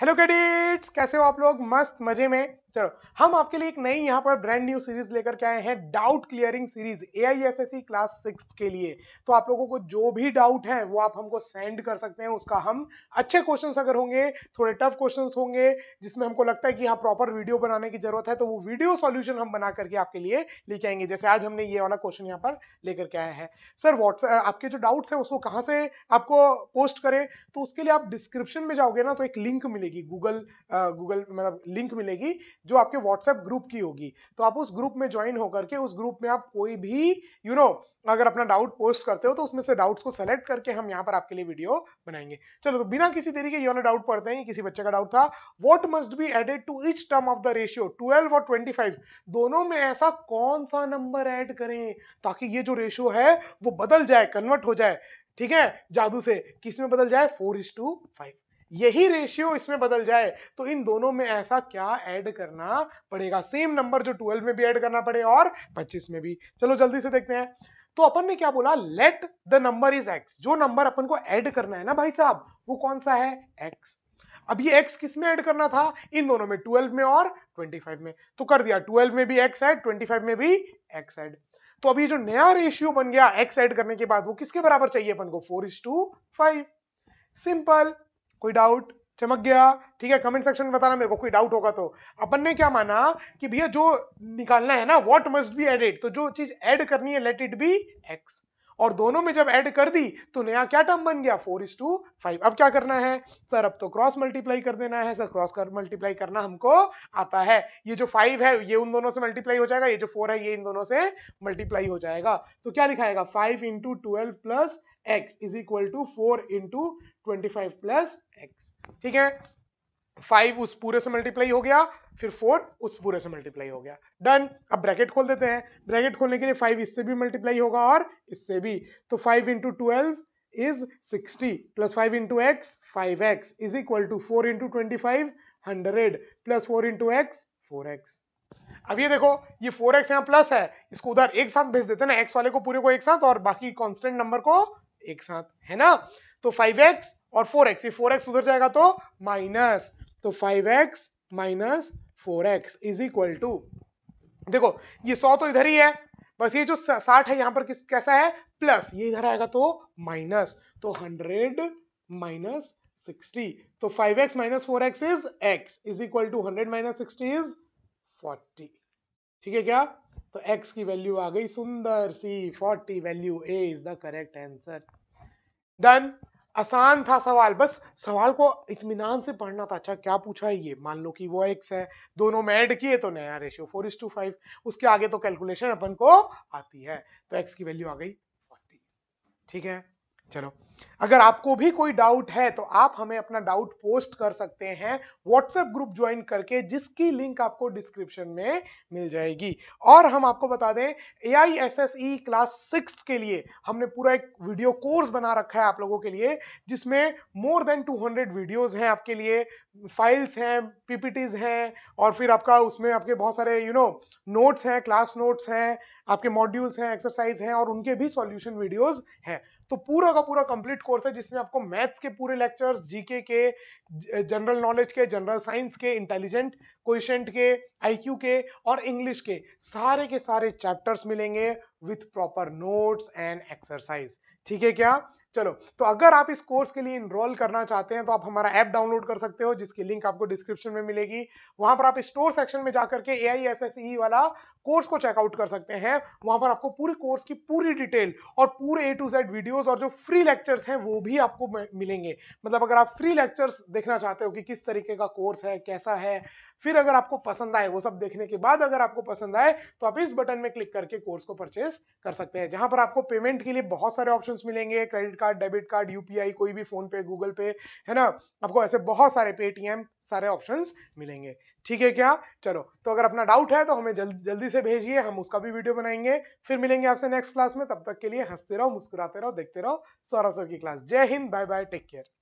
hello cadets कैसे हो आप लोग मस्त मजे में चलो हम आपके लिए एक नई यहाँ पर ब्रांड न्यू सीरीज लेकर के आए हैं doubt clearing series A I class six के लिए तो आप लोगों को जो भी डाउट है वो आप हमको सेंड कर सकते हैं उसका हम अच्छे क्वेश्चन अगर होंगे थोड़े टफ क्वेश्चन होंगे जिसमें हमको लगता है कि यहाँ प्रॉपर वीडियो बनाने की जरूरत है तो वो वीडियो सोल्यूशन हम बना करके आपके लिए लेके आएंगे जैसे आज हमने ये वाला क्वेश्चन यहाँ पर लेकर के आया है सर व्हाट्सएप आपके जो डाउट्स है उसको कहाँ से आपको पोस्ट करें तो उसके लिए आप डिस्क्रिप्शन में जाओगे ना तो एक लिंक मिलेगी गूगल गूगल मतलब लिंक मिलेगी जो आपके व्हाट्सएप ग्रुप की होगी तो आप उस ग्रुप में ज्वाइन होकर के उस ग्रुप में आप कोई भी यू you नो know, अगर अपना डाउट पोस्ट करते हो तो उसमें से डाउट्स को सेलेक्ट करके हम यहाँ पर आपके लिए वीडियो बनाएंगे चलो तो बिना किसी तरीके ये वाला डाउट पढ़ते हैं किसी बच्चे का डाउट था what must be added to each term of the ratio twelve और ट्वेंटी फाइव दोनों में ऐसा कौन सा नंबर एड करें ताकि ये जो रेशियो है वो बदल जाए कन्वर्ट हो जाए ठीक है जादू से किस में बदल जाए फोर इज टू फाइव यही रेशियो इसमें बदल जाए तो इन दोनों में ऐसा क्या ऐड करना पड़ेगा सेम नंबर जो ट्वेल्व में भी ऐड करना पड़े और पच्चीस में भी चलो जल्दी से देखते हैं तो अपन ने क्या बोला let the number is X जो नंबर अपन को ऐड करना है ना भाई साहब वो कौन सा है एक्स अब ये x किस में ऐड करना था इन दोनों में 12 में और 25 में तो कर दिया 12 में भी x ऐड 25 में भी x ऐड तो अभी जो नया रेशियो बन गया x ऐड करने के बाद वो किसके बराबर चाहिए अपन को 4 इज टू फाइव सिंपल कोई डाउट चमक गया ठीक है कमेंट सेक्शन में बताना मेरे को कोई डाउट होगा तो अपन ने क्या माना कि भैया जो निकालना है ना व्हाट मस्ट बी एडेड तो जो चीज ऐड करनी है लेट इट बी एक्स और दोनों में जब ऐड कर दी तो नया क्या टर्म बन गया फोर इज टू फाइव अब क्या करना है सर अब तो क्रॉस मल्टीप्लाई कर देना है सर क्रॉस कर मल्टीप्लाई करना हमको आता है ये जो फाइव है ये उन दोनों से मल्टीप्लाई हो जाएगा ये जो फोर है ये इन दोनों से मल्टीप्लाई हो जाएगा तो क्या लिखाएगा five into twelve plus X is equal to four into twenty five plus X ठीक है फाइव उस पूरे से मल्टीप्लाई हो गया फिर फोर उस पूरे से मल्टीप्लाई हो गया डन अब ब्रैकेट खोल देते हैं ब्रैकेट खोलने के लिए फाइव इससे भी मल्टीप्लाई होगा और इससे भी तो five into twelve is sixty plus five into X five X is equal to four into twenty five hundred plus four into X four X अब ये देखो ये फोर एक्स यहाँ प्लस है इसको उधर एक साथ भेज देते हैं ना एक्स वाले को पूरे को एक साथ और बाकी कांस्टेंट नंबर को एक साथ है ना तो 5x और 4x ये 4x उधर जाएगा तो माइनस तो 5x X minus four X is equal to देखो ये 100 तो इधर ही है बस ये जो 60 है यहां पर किस कैसा है प्लस ये इधर आएगा तो माइनस तो 100 माइनस सिक्सटी तो 5x X minus four X is X is equal to hundred minus sixty is forty ठीक है क्या तो x की वैल्यू आ गई सुंदर सी 40 value a is the correct answer done आसान था सवाल बस सवाल को इतमान से पढ़ना था अच्छा क्या पूछा है ये मान लो कि वो एक्स है दोनों में ऐड किए तो नया ratio four is to five उसके आगे तो कैलकुलेशन अपन को आती है तो एक्स की वैल्यू आ गई फोर्टी ठीक है चलो अगर आपको भी कोई डाउट है तो आप हमें अपना डाउट पोस्ट कर सकते हैं व्हाट्सएप ग्रुप ज्वाइन करके जिसकी लिंक आपको डिस्क्रिप्शन में मिल जाएगी और हम आपको बता दें A I S S E class six के लिए हमने पूरा एक वीडियो कोर्स बना रखा है आप लोगों के लिए जिसमें मोर देन 200 वीडियोज हैं आपके लिए फाइल्स हैं पीपीटीज हैं और फिर आपका उसमें आपके बहुत सारे यू नो नोट्स हैं क्लास नोट्स हैं आपके मॉड्यूल्स हैं एक्सरसाइज हैं और उनके भी सॉल्यूशन वीडियोस हैं तो पूरा का पूरा कंप्लीट कोर्स है जिसमें आपको मैथ्स के पूरे लेक्चर्स जीके के जनरल नॉलेज के जनरल साइंस के इंटेलिजेंट क्वेश्चन के आईक्यू के और इंग्लिश के सारे के सारे चैप्टर्स मिलेंगे with proper notes and exercise ठीक है क्या चलो तो अगर आप इस कोर्स के लिए इनरोल करना चाहते हैं तो आप हमारा ऐप डाउनलोड कर सकते हो जिसकी लिंक आपको डिस्क्रिप्शन में मिलेगी वहां पर आप स्टोर सेक्शन में जाकर के ए आई एस एस ई वाला कोर्स को चेकआउट कर सकते हैं वहां पर आपको पूरे कोर्स की पूरी डिटेल और पूरे ए टू जेड वीडियोस और जो फ्री लेक्चर्स हैं वो भी आपको मिलेंगे मतलब अगर आप फ्री लेक्चर्स देखना चाहते हो कि किस तरीके का कोर्स है कैसा है फिर अगर आपको पसंद आए वो सब देखने के बाद अगर आपको पसंद आए तो आप इस बटन में क्लिक करके कोर्स को परचेस कर सकते हैं जहां पर आपको पेमेंट के लिए बहुत सारे ऑप्शंस मिलेंगे credit card debit card UPI कोई भी फोन पे गूगल पे है ना आपको ऐसे बहुत सारे पेटीएम सारे ऑप्शंस मिलेंगे ठीक है क्या चलो तो अगर अपना डाउट है तो हमें जल, जल्दी से भेजिए हम उसका भी वीडियो बनाएंगे फिर मिलेंगे आपसे नेक्स्ट क्लास में तब तक के लिए हंसते रहो मुस्कुराते रहो देखते रहो सौरभ सर की क्लास जय हिंद बाय बाय टेक केयर